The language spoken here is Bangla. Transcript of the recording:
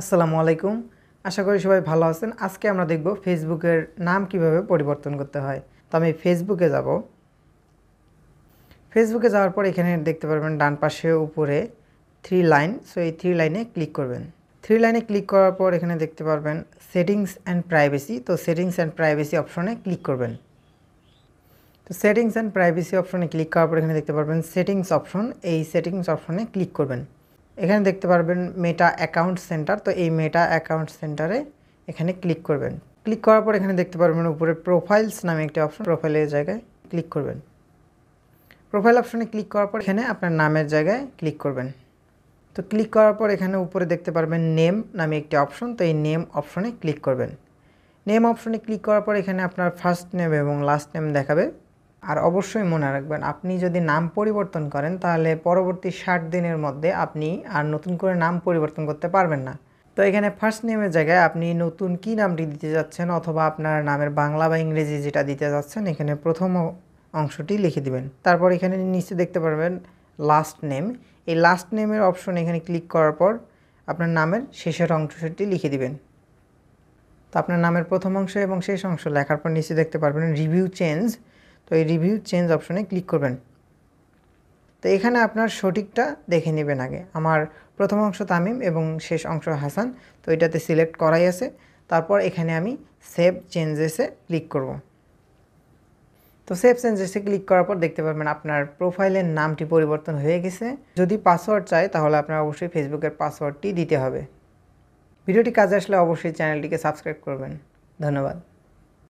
আসসালামু আলাইকুম আশা করি সবাই ভালো আছেন আজকে আমরা দেখব ফেসবুকের নাম কিভাবে পরিবর্তন করতে হয় তো আমি ফেসবুকে যাব ফেসবুকে যাওয়ার পর এখানে দেখতে পারবেন ডান পাশে উপরে থ্রি লাইন সো এই থ্রি লাইনে ক্লিক করবেন থ্রি লাইনে ক্লিক করার পর এখানে দেখতে পারবেন সেটিংস অ্যান্ড প্রাইভেসি তো সেটিংস অ্যান্ড প্রাইভেসি অপশনে ক্লিক করবেন তো সেটিংস অ্যান্ড প্রাইভেসি অপশনে ক্লিক করার পর এখানে দেখতে পারবেন সেটিংস অপশন এই সেটিংস অপশনে ক্লিক করবেন এখানে দেখতে পারবেন মেটা অ্যাকাউন্ট সেন্টার তো এই মেটা অ্যাকাউন্ট সেন্টারে এখানে ক্লিক করবেন ক্লিক করার পর এখানে দেখতে পারবেন উপরে প্রোফাইলস নামে একটি অপশন প্রোফাইলের জায়গায় ক্লিক করবেন প্রোফাইল অপশনে ক্লিক করার পর এখানে আপনার নামের জায়গায় ক্লিক করবেন তো ক্লিক করার পর এখানে উপরে দেখতে পারবেন নেম নামে একটি অপশন তো এই নেম অপশনে ক্লিক করবেন নেম অপশনে ক্লিক করার পর এখানে আপনার ফার্স্ট নেম এবং লাস্ট নেম দেখাবে আর অবশ্যই মনে রাখবেন আপনি যদি নাম পরিবর্তন করেন তাহলে পরবর্তী ষাট দিনের মধ্যে আপনি আর নতুন করে নাম পরিবর্তন করতে পারবেন না তো এখানে ফার্স্ট নেমের জায়গায় আপনি নতুন কি নামটি দিতে যাচ্ছেন অথবা আপনার নামের বাংলা বা ইংরেজি যেটা দিতে যাচ্ছেন এখানে প্রথম অংশটি লিখে দিবেন তারপর এখানে নিচে দেখতে পারবেন লাস্ট নেম এই লাস্ট নেমের অপশন এখানে ক্লিক করার পর আপনার নামের শেষের অংশটি লিখে দিবেন তো আপনার নামের প্রথম অংশ এবং শেষ অংশ লেখার পর নিচে দেখতে পারবেন রিভিউ চেঞ্জ তো এই রিভিউ চেঞ্জ অপশনে ক্লিক করবেন তো এখানে আপনার সঠিকটা দেখে নেবেন আগে আমার প্রথম অংশ তামিম এবং শেষ অংশ হাসান তো এটাতে সিলেক্ট করাই আছে তারপর এখানে আমি সেভ চেঞ্জেসে ক্লিক করব তো সেভ চেঞ্জেসে ক্লিক করার পর দেখতে পারবেন আপনার প্রোফাইলের নামটি পরিবর্তন হয়ে গেছে যদি পাসওয়ার্ড চাই তাহলে আপনার অবশ্যই ফেসবুকের পাসওয়ার্ডটি দিতে হবে ভিডিওটি কাজে আসলে অবশ্যই চ্যানেলটিকে সাবস্ক্রাইব করবেন ধন্যবাদ